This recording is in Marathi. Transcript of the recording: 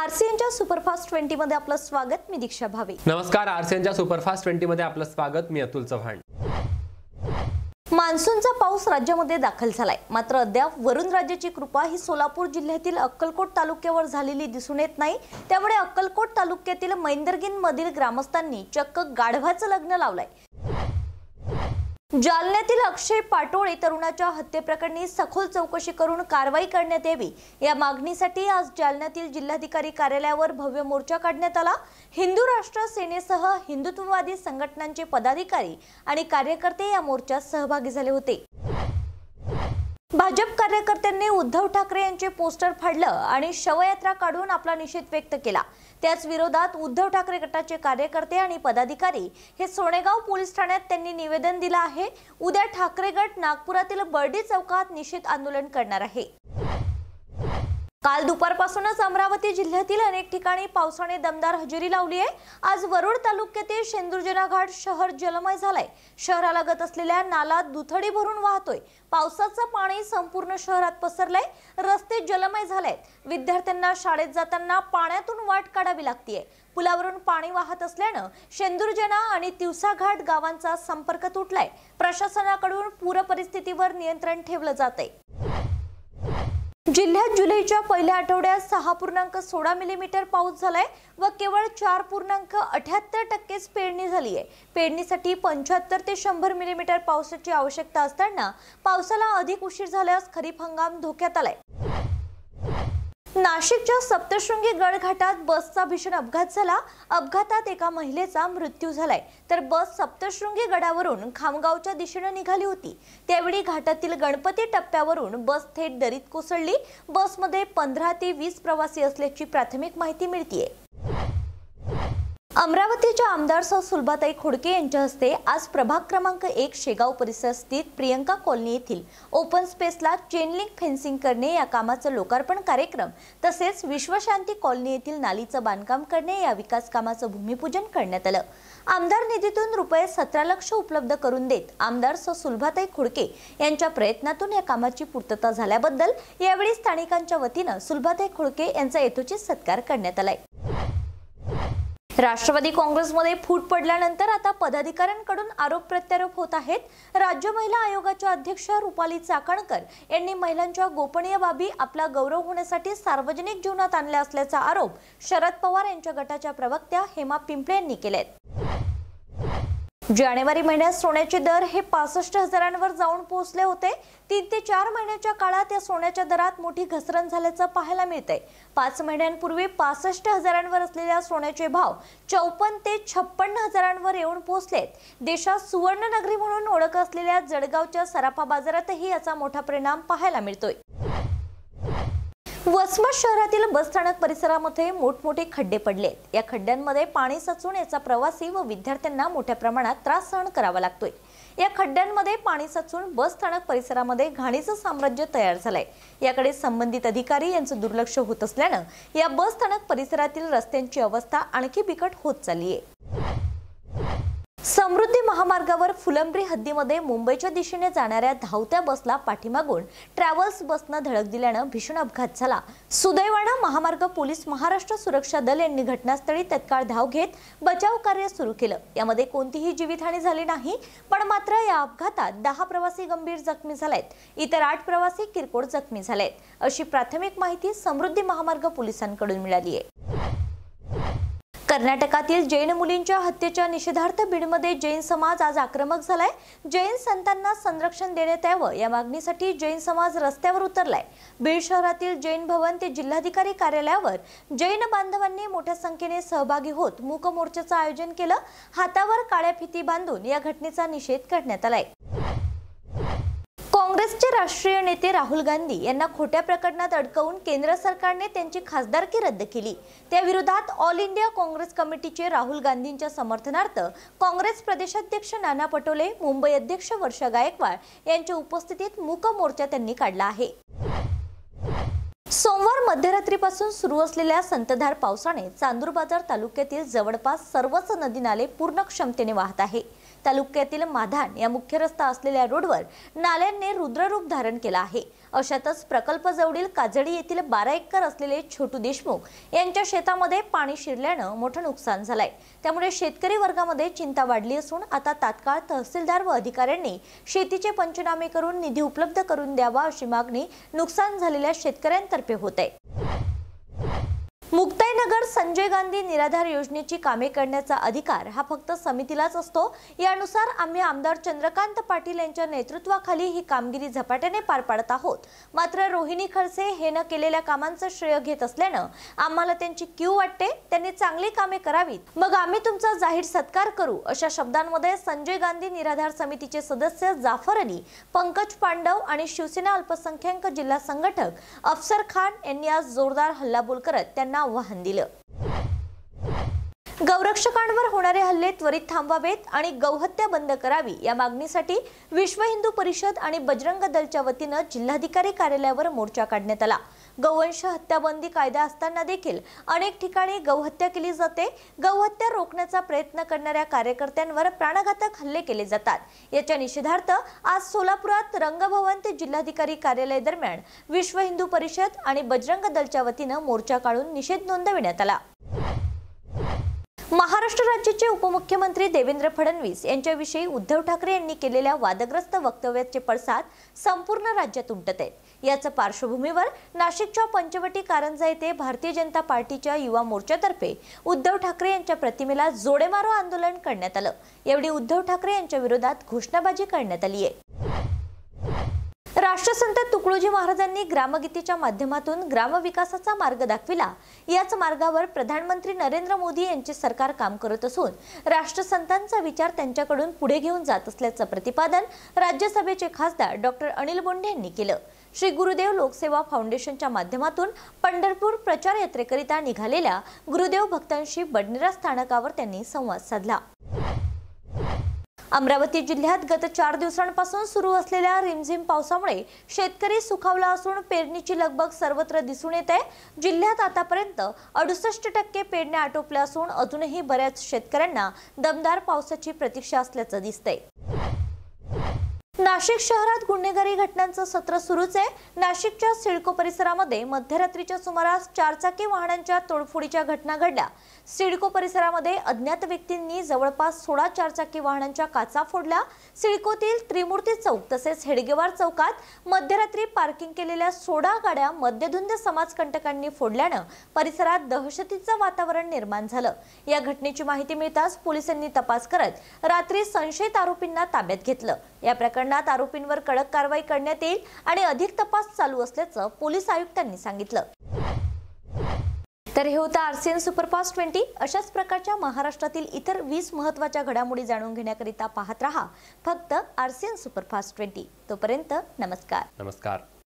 आरसीएनच्या सुपरफास्ट ट्वेंटी मध्ये आपलं स्वागत मी दीक्षा भावे नमस्कार आरसीएनच्या सुपरफास्ट ट्वेंटी मध्ये आपलं स्वागत मी अतुल चव्हाण मान्सूनचा पाऊस राज्यामध्ये दाखल झालाय मात्र अद्याप वरुण राज्याची कृपा ही सोलापूर जिल्ह्यातील अक्कलकोट तालुक्यावर झालेली दिसून येत नाही त्यामुळे अक्कलकोट तालुक्यातील मैंदरगिन मधील ग्रामस्थांनी चक्क गाढवाचं लग्न लावलंय जालन्यातील अक्षय पाटोळे तरुणाच्या हत्येप्रकरणी सखोल चौकशी करून कारवाई करण्यात यावी या मागणीसाठी आज जालन्यातील जिल्हाधिकारी कार्यालयावर भव्य मोर्चा काढण्यात आला हिंदू राष्ट्र सेनेसह हिंदुत्ववादी संघटनांचे पदाधिकारी आणि कार्यकर्ते या मोर्चात सहभागी झाले होते भाजप कार्यकर्त्यांनी उद्धव ठाकरे यांचे पोस्टर फाडलं आणि शवयात्रा काढून आपला निषेध व्यक्त केला त्याच विरोधात उद्धव ठाकरे गटाचे कार्यकर्ते आणि पदाधिकारी हे सोनेगाव पोलीस ठाण्यात त्यांनी निवेदन दिलं आहे उद्या ठाकरे गट नागपुरातील बर्डी चौकात निषेध आंदोलन करणार आहे काल दुपारपासूनच अमरावती जिल्ह्यातील अनेक ठिकाणी पावसाने दमदार हजेरी लावली आहे आज वरुड तालुक्यातील शेंदुरजना घाट शहर जलमय झालाय शहरालागत असलेल्या नाला दुथडी भरून वाहतोय पावसाचं पाणी संपूर्ण शहरात पसरलंय रस्ते जलमय झालेत विद्यार्थ्यांना शाळेत जाताना पाण्यातून वाट काढावी लागतीये पुलावरून पाणी वाहत असल्यानं शेंदुर्जना आणि तिवसाघाट गावांचा संपर्क तुटलाय प्रशासनाकडून पूरपरिस्थितीवर नियंत्रण ठेवलं जात जिल्ह्यात जुलैच्या पहिल्या आठवड्यात सहा पूर्णांक सोळा मिलीमीटर पाऊस झालाय व केवळ चार पूर्णांक अठ्याहत्तर टक्केच पेरणी झाली आहे पेरणीसाठी पंच्याहत्तर ते शंभर मिलीमीटर पावसाची आवश्यकता असताना पावसाला अधिक उशीर झाल्यास खरीप हंगाम धोक्यात आलाय नाशिकच्या सप्तशृंगी गडघाटात बसचा भीषण अपघात झाला अपघातात एका महिलेचा मृत्यू झालाय तर बस सप्तशृंगी गडावरून खामगावच्या दिशेनं निघाली होती त्यावेळी घाटातील गणपती टप्प्यावरून बस थेट दरीत कोसळली बसमध्ये पंधरा ते वीस प्रवासी असल्याची प्राथमिक माहिती मिळतीये अमरावतीच्या आमदार सौ सुलभाताई खुडके यांच्या हस्ते आज प्रभाग क्रमांक एक शेगाव परिसर स्थित प्रियंका कॉलनी येथील ओपन स्पेसला चेनलिंक फेन्सिंग करणे या कामाचं लोकार्पण कार्यक्रम तसेच विश्वशांती कॉलनी येथील नालीचं बांधकाम करणे या विकास कामाचं भूमिपूजन करण्यात आलं आमदार निधीतून रुपये सतरा लक्ष उपलब्ध करून देत आमदार सौ सुलभाताई खुडके यांच्या प्रयत्नातून या कामाची पूर्तता झाल्याबद्दल यावेळी स्थानिकांच्या वतीनं सुलभाताई खुडके यांचा यथोचित सत्कार करण्यात आलाय राष्ट्रवादी काँग्रेसमध्ये फूट पडल्यानंतर आता पदाधिकाऱ्यांकडून आरोप प्रत्यारोप होत आहेत राज्य महिला आयोगाच्या अध्यक्ष रुपाली चाकणकर यांनी महिलांच्या गोपनीय बाबी आपला गौरव होण्यासाठी सार्वजनिक जीवनात आणल्या असल्याचा आरोप शरद पवार यांच्या गटाच्या प्रवक्त्या हेमा पिंपळे यांनी केलेत जानेवारी महिन्यात सोन्याचे दर हे पासष्ट हजारांवर जाऊन पोहोचले होते तीन ते चार महिन्याच्या काळात या सोन्याच्या दरात मोठी घसरण झाल्याचं पाहायला आहे पाच महिन्यांपूर्वी पासष्ट हजारांवर असलेल्या सोन्याचे भाव चौपन्न ते छप्पन्न हजारांवर येऊन पोहोचलेत देशात सुवर्णनगरी म्हणून ओळख असलेल्या जळगावच्या सराफा बाजारातही याचा मोठा परिणाम पाहायला मिळतोय वसमत शहरातील बसस्थानक परिसरामध्ये मोठमोठे खड्डे पडलेत या खड्ड्यांमध्ये पाणी साचून याचा प्रवासी व विद्यार्थ्यांना मोठ्या प्रमाणात त्रास सहन करावा लागतोय या खड्ड्यांमध्ये पाणी साचून स्थानक परिसरामध्ये घाणीचं साम्राज्य तयार झालंय याकडे संबंधित अधिकारी यांचं दुर्लक्ष होत असल्यानं या स्थानक परिसरातील रस्त्यांची अवस्था आणखी बिकट होत चालली आहे महामार्गावर फुलंब्री हद्दीमध्ये मुंबईच्या दिशेने जाणाऱ्या धावत्या बसला पाठीमागून ट्रॅव्हल्स बसनं धडक दिल्यानं भीषण अपघात झाला सुदैवानं महामार्ग पोलीस महाराष्ट्र सुरक्षा दल यांनी घटनास्थळी तत्काळ धाव घेत बचाव कार्य सुरू केलं यामध्ये कोणतीही जीवितहानी झाली नाही पण मात्र या अपघातात दहा प्रवासी गंभीर जखमी झालेत इतर आठ प्रवासी किरकोळ जखमी झालेत अशी प्राथमिक माहिती समृद्धी महामार्ग पोलिसांकडून मिळाली आहे कर्नाटकातील जैन मुलींच्या हत्येच्या निषेधार्थ बीडमध्ये जैन समाज आज आक्रमक झालाय जैन संतांना संरक्षण देण्यात यावं या मागणीसाठी जैन समाज रस्त्यावर उतरलाय बीड शहरातील जैन भवन ते जिल्हाधिकारी कार्यालयावर जैन बांधवांनी मोठ्या संख्येने सहभागी होत मूक मोर्चाचं आयोजन केलं हातावर काळ्या फिती बांधून या घटनेचा निषेध करण्यात आलाय काँग्रेसचे राष्ट्रीय नेते राहुल गांधी यांना खोट्या प्रकरणात अडकवून केंद्र सरकारने त्यांची खासदारकी रद्द केली त्याविरोधात ऑल इंडिया काँग्रेस कमिटीचे राहुल गांधींच्या समर्थनार्थ काँग्रेस प्रदेशाध्यक्ष नाना पटोले मुंबई अध्यक्ष वर्षा गायकवाड यांच्या उपस्थितीत मूक मोर्चा त्यांनी काढला आहे सोमवार मध्यरात्रीपासून सुरू असलेल्या संतधार पावसाने चांदूर बाजार तालुक्यातील जवळपास सर्वच नदी नाले पूर्ण क्षमतेने वाहत आहे तालुक्यातील माधान या मुख्य रस्ता असलेल्या रोडवर नाल्यांनी रुद्ररूप धारण केला आहे अशातच प्रकल्प जवळील काजडी येथील बारा एकर असलेले छोटू देशमुख यांच्या शेतामध्ये पाणी शिरल्यानं मोठं नुकसान झालंय त्यामुळे शेतकरी वर्गामध्ये चिंता वाढली असून आता तात्काळ तहसीलदार व अधिकाऱ्यांनी शेतीचे पंचनामे करून निधी उपलब्ध करून द्यावा अशी मागणी नुकसान झालेल्या शेतकऱ्यांतर्फे होत आहे मुक्ताईनगर संजय गांधी निराधार योजनेची कामे करण्याचा अधिकार हा फक्त समितीलाच असतो यानुसार आम्ही आमदार चंद्रकांत पाटील यांच्या नेतृत्वाखाली ही कामगिरी झपाट्याने पार पाडत आहोत मात्र रोहिणी खडसे हे न केलेल्या कामांचं श्रेय घेत असल्यानं आम्हाला त्यांची क्यू वाटते त्यांनी चांगली कामे करावीत मग आम्ही तुमचा जाहीर सत्कार करू अशा शब्दांमध्ये संजय गांधी निराधार समितीचे सदस्य जाफर अली पंकज पांडव आणि शिवसेना अल्पसंख्याक जिल्हा संघटक अफसर खान यांनी आज जोरदार हल्लाबोल करत त्यांना आव्हान दिलं गौरक्षकांवर होणारे हल्ले त्वरित थांबवावेत आणि गौहत्या बंद करावी या मागणीसाठी विश्व हिंदू परिषद आणि बजरंग दलच्या वतीनं जिल्हाधिकारी कार्यालयावर मोर्चा काढण्यात आला गौवंश हत्याबंदी कायदा असताना देखील अनेक ठिकाणी गौहत्या केली जाते गौहत्या रोखण्याचा प्रयत्न करणाऱ्या कार्यकर्त्यांवर प्राणघातक हल्ले केले जातात याच्या निषेधार्थ आज सोलापुरात रंगभवन ते जिल्हाधिकारी कार्यालय दरम्यान विश्व हिंदू परिषद आणि बजरंग दलच्या वतीनं मोर्चा काढून निषेध नोंदविण्यात आला महाराष्ट्र राज्याचे उपमुख्यमंत्री देवेंद्र फडणवीस यांच्याविषयी उद्धव ठाकरे यांनी केलेल्या वादग्रस्त वक्तव्याचे पडसाद संपूर्ण राज्यात उमटत आहेत याच्या पार्श्वभूमीवर नाशिकच्या पंचवटी कारंजा येथे भारतीय जनता पार्टीच्या युवा मोर्चातर्फे उद्धव ठाकरे यांच्या प्रतिमेला जोडेमारो आंदोलन करण्यात आलं एवढी उद्धव ठाकरे यांच्या विरोधात घोषणाबाजी करण्यात आली आहे राष्ट्रसंत तुकडोजी महाराजांनी ग्रामगीतेच्या माध्यमातून ग्रामविकासाचा मार्ग दाखविला याच मार्गावर प्रधानमंत्री नरेंद्र मोदी यांचे सरकार काम करत असून राष्ट्रसंतांचा विचार त्यांच्याकडून पुढे घेऊन जात असल्याचं प्रतिपादन राज्यसभेचे खासदार डॉक्टर अनिल बोंडे यांनी केलं श्री गुरुदेव लोकसेवा फाउंडेशनच्या माध्यमातून पंढरपूर प्रचार यात्रेकरिता निघालेल्या गुरुदेव भक्तांशी बडनेरा स्थानकावर त्यांनी संवाद साधला अमरावती जिल्ह्यात गत चार दिवसांपासून सुरू असलेल्या रिमझिम पावसामुळे शेतकरी सुखावला असून पेरणीची लगबग सर्वत्र दिसून आहे जिल्ह्यात आतापर्यंत अडुसष्ट टक्के पेरण्या आटोपल्या असून अजूनही बऱ्याच शेतकऱ्यांना दमदार पावसाची प्रतीक्षा असल्याचं दिसतंय नाशिक शहरात गुन्हेगारी घटनांचं सत्र सुरूच आहे नाशिकच्या सिडको परिसरामध्ये मध्यरात्रीच्या सुमारास चारचाकी वाहनांच्या तोडफोडीच्या घटना घडल्या सिडको परिसरामध्ये अज्ञात व्यक्तींनी जवळपास सोळा चारचाकी वाहनांच्या काचा फोडल्या सिडकोतील त्रिमूर्ती चौक तसेच हेडगेवार चौकात मध्यरात्री पार्किंग केलेल्या सोळा गाड्या मध्यधुंद समाजकंटकांनी फोडल्यानं परिसरात दहशतीचं वातावरण निर्माण झालं या घटनेची माहिती मिळताच पोलिसांनी तपास करत रात्री संशयित आरोपींना ताब्यात घेतलं या प्रकरणात प्रकरणात आरोपींवर कडक कारवाई करण्यात येईल आणि अधिक तपास चालू असल्याचं पोलीस आयुक्तांनी सांगितलं तर हे होतं आरसीएन सुपरफास्ट ट्वेंटी अशाच प्रकारच्या महाराष्ट्रातील इतर वीस महत्वाच्या घडामोडी जाणून घेण्याकरिता पाहत रहा फक्त आरसीएन सुपरफास्ट ट्वेंटी तोपर्यंत नमस्कार नमस्कार